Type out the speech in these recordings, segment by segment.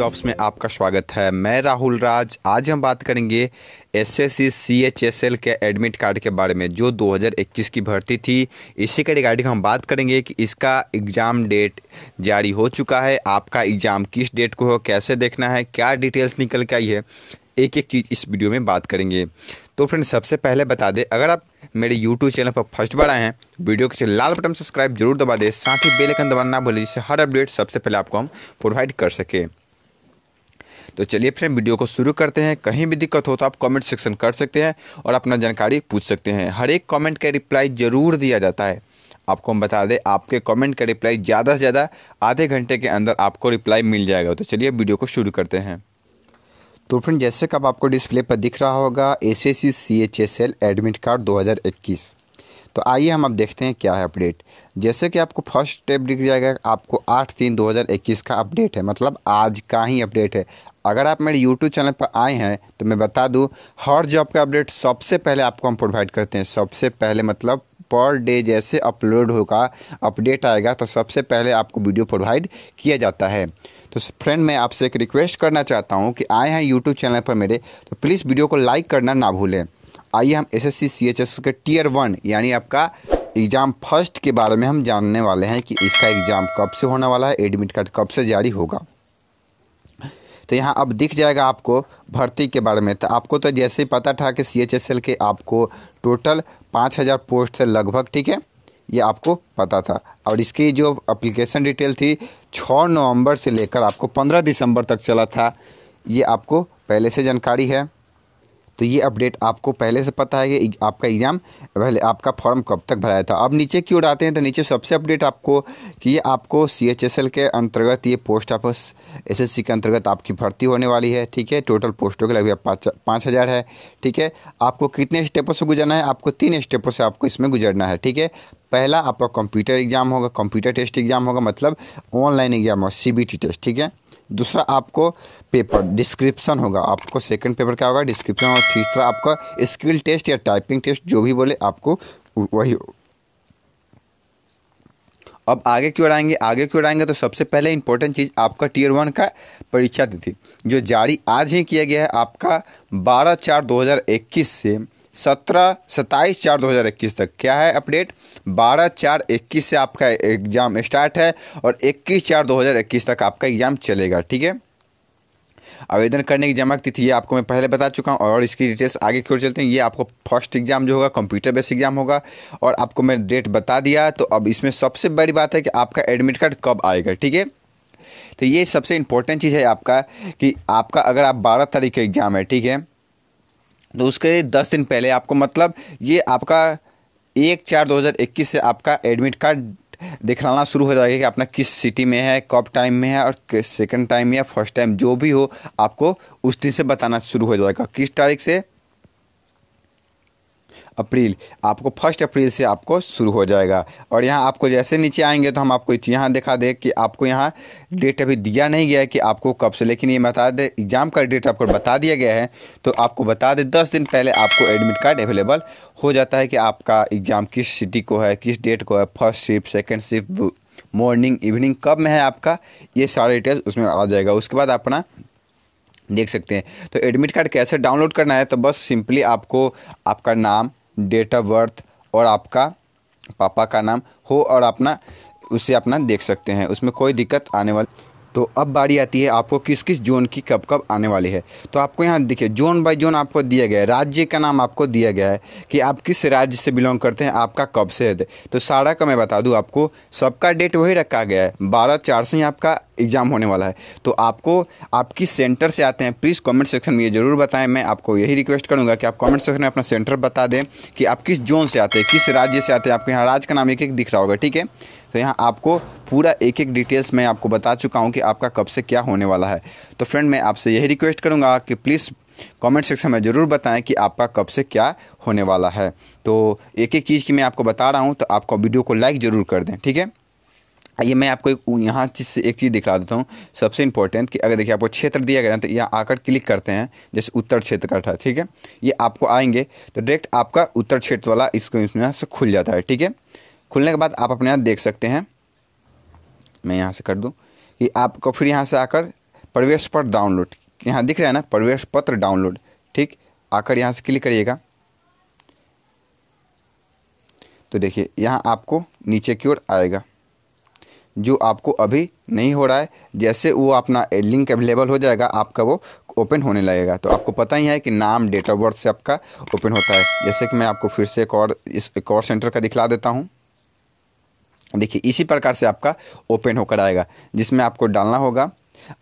jobs में आपका स्वागत है मैं राहुल राज आज हम बात करेंगे S S C C H S L के एडमिट कार्ड के बारे में जो 2021 की भर्ती थी इसी के रिगार्डिंग हम बात करेंगे कि इसका एग्ज़ाम डेट जारी हो चुका है आपका एग्ज़ाम किस डेट को हो कैसे देखना है क्या डिटेल्स निकल के आई है एक एक चीज़ इस वीडियो में बात करेंगे तो फ्रेंड सबसे पहले बता दें अगर आप मेरे यूट्यूब चैनल पर फर्स्ट बार आए हैं वीडियो के लाल बटन सब्सक्राइब जरूर दबा दें साथ ही बेल आइकन दबाना ना भूलें जिससे हर अपडेट सबसे पहले आपको हम प्रोवाइड कर सकें तो चलिए फ्रेंड वीडियो को शुरू करते हैं कहीं भी दिक्कत हो तो आप कमेंट सेक्शन कर सकते हैं और अपना जानकारी पूछ सकते हैं हर एक कमेंट का रिप्लाई ज़रूर दिया जाता है आपको हम बता दें आपके कमेंट का रिप्लाई ज़्यादा से ज़्यादा आधे घंटे के अंदर आपको रिप्लाई मिल जाएगा तो चलिए वीडियो को शुरू करते हैं तो फ्रेंड जैसे कब आपको डिस्प्ले पर दिख रहा होगा S S C C H admit card दो तो आइए हम अब देखते हैं क्या है अपडेट जैसे कि आपको फर्स्ट स्टेप दिख जाएगा आपको आठ तीन दो हज़ार इक्कीस का अपडेट है मतलब आज का ही अपडेट है अगर आप मेरे YouTube चैनल पर आए हैं तो मैं बता दूं हर जॉब का अपडेट सबसे पहले आपको हम प्रोवाइड करते हैं सबसे पहले मतलब पर डे जैसे अपलोड होगा अपडेट आएगा तो सबसे पहले आपको वीडियो प्रोवाइड किया जाता है तो फ्रेंड मैं आपसे एक रिक्वेस्ट करना चाहता हूँ कि आए हैं यूट्यूब चैनल पर मेरे तो प्लीज़ वीडियो को लाइक करना ना भूलें आइए हम S S C C H S के टीयर वन यानी आपका एग्ज़ाम फर्स्ट के बारे में हम जानने वाले हैं कि इसका एग्ज़ाम कब से होने वाला है एडमिट कार्ड कब से जारी होगा तो यहाँ अब दिख जाएगा आपको भर्ती के बारे में तो आपको तो जैसे ही पता था कि सी एच एस एल के आपको टोटल पाँच हज़ार पोस्ट है लगभग ठीक है ये आपको पता था और इसकी जो अप्लीकेशन डिटेल थी छः नवंबर से लेकर आपको पंद्रह दिसंबर तक चला था ये आपको पहले से जानकारी है तो ये अपडेट आपको पहले से पता है कि आपका एग्ज़ाम पहले आपका फॉर्म कब तक भराया था अब नीचे की ओर आते हैं तो नीचे सबसे अपडेट आपको कि ये आपको सी के अंतर्गत ये पोस्ट ऑफिस एस के अंतर्गत आपकी भर्ती होने वाली है ठीक है टोटल पोस्टों के लगभग पाँच पाँच हज़ार है ठीक है आपको कितने स्टेपों से गुजरना है आपको तीन स्टेपों से आपको इसमें गुजरना है ठीक है पहला आपका कंप्यूटर एग्ज़ाम होगा कंप्यूटर टेस्ट एग्ज़ाम होगा मतलब ऑनलाइन एग्ज़ाम होगा सी टेस्ट ठीक है दूसरा आपको पेपर डिस्क्रिप्शन होगा आपको सेकंड पेपर क्या होगा डिस्क्रिप्शन और तीसरा आपका स्किल टेस्ट या टाइपिंग टेस्ट जो भी बोले आपको वही अब आगे क्यों आएंगे आगे क्यों आएंगे तो सबसे पहले इंपॉर्टेंट चीज़ आपका टीयर वन का परीक्षा तिथि जो जारी आज ही किया गया है आपका बारह चार दो हज़ार इक्कीस से सत्रह सत्ताईस चार दो हज़ार इक्कीस तक क्या है अपडेट बारह चार इक्कीस से आपका एग्ज़ाम स्टार्ट है और इक्कीस चार दो हज़ार इक्कीस तक आपका एग्ज़ाम चलेगा ठीक है आवेदन करने की जमा तिथि ये आपको मैं पहले बता चुका हूँ और इसकी डिटेल्स आगे की ओर चलते हैं ये आपको फर्स्ट एग्जाम जो होगा कंप्यूटर बेस्ड एग्जाम होगा और आपको मैंने डेट बता दिया तो अब इसमें सबसे बड़ी बात है कि आपका एडमिट कार्ड कब आएगा ठीक है तो ये सबसे इम्पोर्टेंट चीज़ है आपका कि आपका अगर आप बारह तारीख का एग्ज़ाम है ठीक है तो उसके दस दिन पहले आपको मतलब ये आपका एक चार 2021 से आपका एडमिट कार्ड दिखलाना शुरू हो जाएगा कि आपने किस सिटी में है कब टाइम में है और सेकंड टाइम या फर्स्ट टाइम जो भी हो आपको उस दिन से बताना शुरू हो जाएगा किस तारीख से अप्रैल आपको फर्स्ट अप्रैल से आपको शुरू हो जाएगा और यहाँ आपको जैसे नीचे आएंगे तो हम आपको यहाँ दिखा दें कि आपको यहाँ डेट अभी दिया नहीं गया है कि आपको कब से लेकिन ये बता दें एग्ज़ाम का डेट आपको बता दिया गया है तो आपको बता दें दस दिन पहले आपको एडमिट कार्ड अवेलेबल हो जाता है कि आपका एग्ज़ाम किस सिटी को है किस डेट को है first shift second shift morning evening कब में है आपका ये सारे डिटेल्स उसमें आ जाएगा उसके बाद अपना देख सकते हैं तो एडमिट कार्ड कैसे डाउनलोड करना है तो बस सिंपली आपको आपका नाम डेट ऑफ बर्थ और आपका पापा का नाम हो और अपना उसे अपना देख सकते हैं उसमें कोई दिक्कत आने वाली तो अब बारी आती है आपको किस किस जोन की कब कब आने वाली है तो आपको यहाँ देखिए जोन बाय जोन आपको दिया गया है राज्य का नाम आपको दिया गया है कि आप किस राज्य से बिलोंग करते हैं आपका कब से है तो सारा का मैं बता दूँ आपको सबका डेट वही रखा गया है बारह चार से ही आपका एग्ज़ाम होने वाला है तो आपको आपकी सेंटर से आते हैं प्लीज़ कमेंट सेक्शन में ये ज़रूर बताएं मैं आपको यही रिक्वेस्ट करूंगा कि आप कमेंट सेक्शन में अपना सेंटर बता दें कि आप किस जोन से आते हैं किस राज्य से आते हैं आपके यहाँ राज्य का नाम एक एक दिख रहा होगा ठीक है तो यहाँ आपको पूरा एक एक डिटेल्स मैं आपको बता चुका हूँ कि आपका कब से क्या होने वाला है तो फ्रेंड मैं आपसे यही रिक्वेस्ट करूँगा कि प्लीज़ कमेंट सेक्शन में ज़रूर बताएं कि आपका कब से क्या होने वाला है तो एक एक चीज़ की मैं आपको बता रहा हूँ तो आपको वीडियो को लाइक ज़रूर कर दें ठीक है ये मैं आपको एक यहाँ चीज़ से एक चीज़ दिखा देता हूँ सबसे इंपॉर्टेंट कि अगर देखिए आपको क्षेत्र दिया गया है तो यहाँ आकर क्लिक करते हैं जैसे उत्तर क्षेत्र का था ठीक है ये आपको आएंगे तो डायरेक्ट आपका उत्तर क्षेत्र वाला इसको इसमें से खुल जाता है ठीक है खुलने के बाद आप अपने आप देख सकते हैं मैं यहाँ से कर दूँ कि आपको फिर यहाँ से आकर प्रवेश पत्र डाउनलोड यहाँ दिख रहा है ना प्रवेश पत्र डाउनलोड ठीक आकर यहाँ से क्लिक करिएगा तो देखिए यहाँ आपको नीचे की ओर आएगा जो आपको अभी नहीं हो रहा है जैसे वो अपना लिंक अवेलेबल हो जाएगा आपका वो ओपन होने लगेगा तो आपको पता ही है कि नाम डेट ऑफ बर्थ से आपका ओपन होता है जैसे कि मैं आपको फिर से एक और इस एक और सेंटर का दिखला देता हूँ देखिए इसी प्रकार से आपका ओपन होकर आएगा जिसमें आपको डालना होगा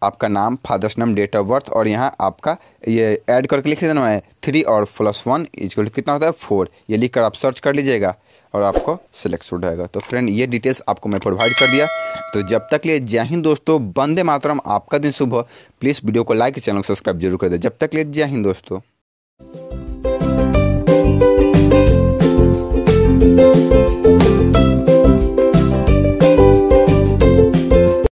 आपका नाम father's name date of birth और यहाँ आपका ये ऐड करके लिख देना है थ्री और प्लस वन इजकल कितना होता है फोर ये लिख कर आप सर्च कर लीजिएगा और आपको सिलेक्ट हो जाएगा तो फ्रेंड ये डिटेल्स आपको मैं प्रोवाइड कर दिया तो जब तक लिए जय हिंद दोस्तों बंदे मातरम आपका दिन शुभ हो प्लीज़ वीडियो को लाइक चैनल को सब्सक्राइब जरूर कर दे जब तक लिए जय हिंद दोस्तों